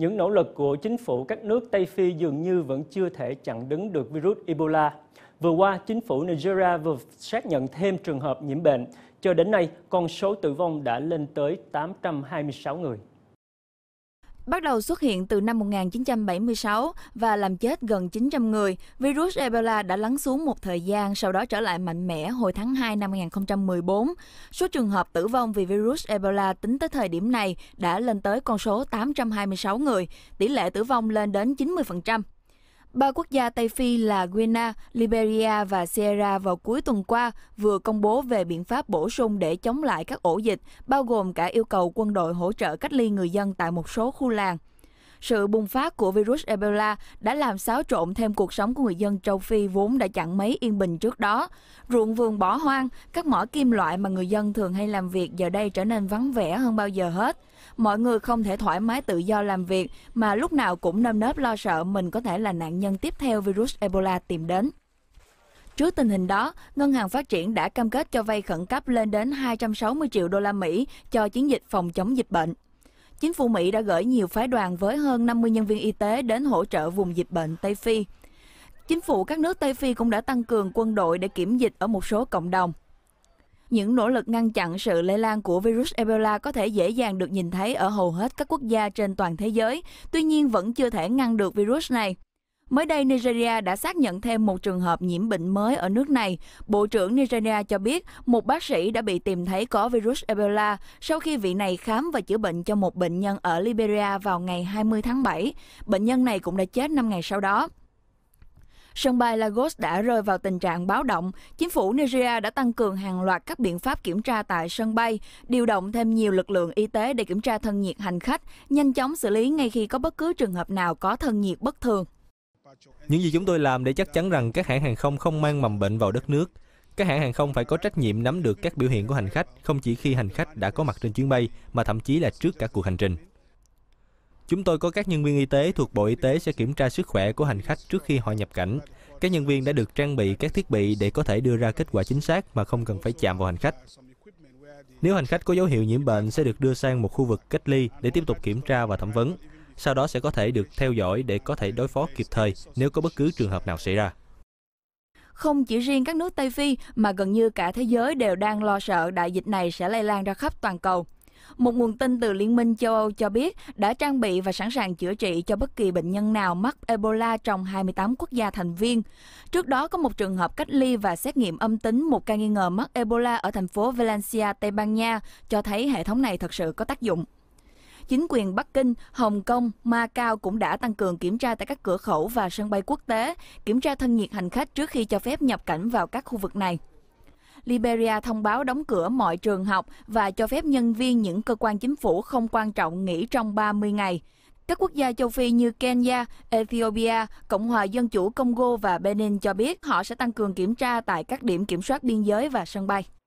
những nỗ lực của chính phủ các nước Tây Phi dường như vẫn chưa thể chặn đứng được virus Ebola. Vừa qua, chính phủ Nigeria vừa xác nhận thêm trường hợp nhiễm bệnh. Cho đến nay, con số tử vong đã lên tới 826 người bắt đầu xuất hiện từ năm 1976 và làm chết gần 900 người. Virus Ebola đã lắng xuống một thời gian, sau đó trở lại mạnh mẽ hồi tháng 2 năm 2014. Số trường hợp tử vong vì virus Ebola tính tới thời điểm này đã lên tới con số 826 người, tỷ lệ tử vong lên đến 90%. Ba quốc gia Tây Phi là Guinea, Liberia và Sierra vào cuối tuần qua vừa công bố về biện pháp bổ sung để chống lại các ổ dịch, bao gồm cả yêu cầu quân đội hỗ trợ cách ly người dân tại một số khu làng sự bùng phát của virus Ebola đã làm xáo trộn thêm cuộc sống của người dân châu Phi vốn đã chẳng mấy yên bình trước đó. Ruộng vườn bỏ hoang, các mỏ kim loại mà người dân thường hay làm việc giờ đây trở nên vắng vẻ hơn bao giờ hết. Mọi người không thể thoải mái tự do làm việc mà lúc nào cũng nơm nớp lo sợ mình có thể là nạn nhân tiếp theo virus Ebola tìm đến. Trước tình hình đó, Ngân hàng Phát triển đã cam kết cho vay khẩn cấp lên đến 260 triệu đô la Mỹ cho chiến dịch phòng chống dịch bệnh chính phủ Mỹ đã gửi nhiều phái đoàn với hơn 50 nhân viên y tế đến hỗ trợ vùng dịch bệnh Tây Phi. Chính phủ các nước Tây Phi cũng đã tăng cường quân đội để kiểm dịch ở một số cộng đồng. Những nỗ lực ngăn chặn sự lây lan của virus Ebola có thể dễ dàng được nhìn thấy ở hầu hết các quốc gia trên toàn thế giới, tuy nhiên vẫn chưa thể ngăn được virus này. Mới đây, Nigeria đã xác nhận thêm một trường hợp nhiễm bệnh mới ở nước này. Bộ trưởng Nigeria cho biết một bác sĩ đã bị tìm thấy có virus Ebola sau khi vị này khám và chữa bệnh cho một bệnh nhân ở Liberia vào ngày 20 tháng 7. Bệnh nhân này cũng đã chết 5 ngày sau đó sân bay Lagos đã rơi vào tình trạng báo động. Chính phủ Nigeria đã tăng cường hàng loạt các biện pháp kiểm tra tại sân bay, điều động thêm nhiều lực lượng y tế để kiểm tra thân nhiệt hành khách, nhanh chóng xử lý ngay khi có bất cứ trường hợp nào có thân nhiệt bất thường. Những gì chúng tôi làm để chắc chắn rằng các hãng hàng không không mang mầm bệnh vào đất nước. Các hãng hàng không phải có trách nhiệm nắm được các biểu hiện của hành khách, không chỉ khi hành khách đã có mặt trên chuyến bay, mà thậm chí là trước cả cuộc hành trình. Chúng tôi có các nhân viên y tế thuộc Bộ Y tế sẽ kiểm tra sức khỏe của hành khách trước khi họ nhập cảnh. Các nhân viên đã được trang bị các thiết bị để có thể đưa ra kết quả chính xác mà không cần phải chạm vào hành khách. Nếu hành khách có dấu hiệu nhiễm bệnh sẽ được đưa sang một khu vực cách ly để tiếp tục kiểm tra và thẩm vấn sau đó sẽ có thể được theo dõi để có thể đối phó kịp thời nếu có bất cứ trường hợp nào xảy ra. Không chỉ riêng các nước Tây Phi mà gần như cả thế giới đều đang lo sợ đại dịch này sẽ lây lan ra khắp toàn cầu. Một nguồn tin từ Liên minh châu Âu cho biết đã trang bị và sẵn sàng chữa trị cho bất kỳ bệnh nhân nào mắc Ebola trong 28 quốc gia thành viên. Trước đó có một trường hợp cách ly và xét nghiệm âm tính một ca nghi ngờ mắc Ebola ở thành phố Valencia, Tây Ban Nha, cho thấy hệ thống này thật sự có tác dụng chính quyền Bắc Kinh, Hồng Kông, Ma Cao cũng đã tăng cường kiểm tra tại các cửa khẩu và sân bay quốc tế, kiểm tra thân nhiệt hành khách trước khi cho phép nhập cảnh vào các khu vực này. Liberia thông báo đóng cửa mọi trường học và cho phép nhân viên những cơ quan chính phủ không quan trọng nghỉ trong 30 ngày. Các quốc gia châu Phi như Kenya, Ethiopia, Cộng hòa Dân chủ Congo và Benin cho biết họ sẽ tăng cường kiểm tra tại các điểm kiểm soát biên giới và sân bay.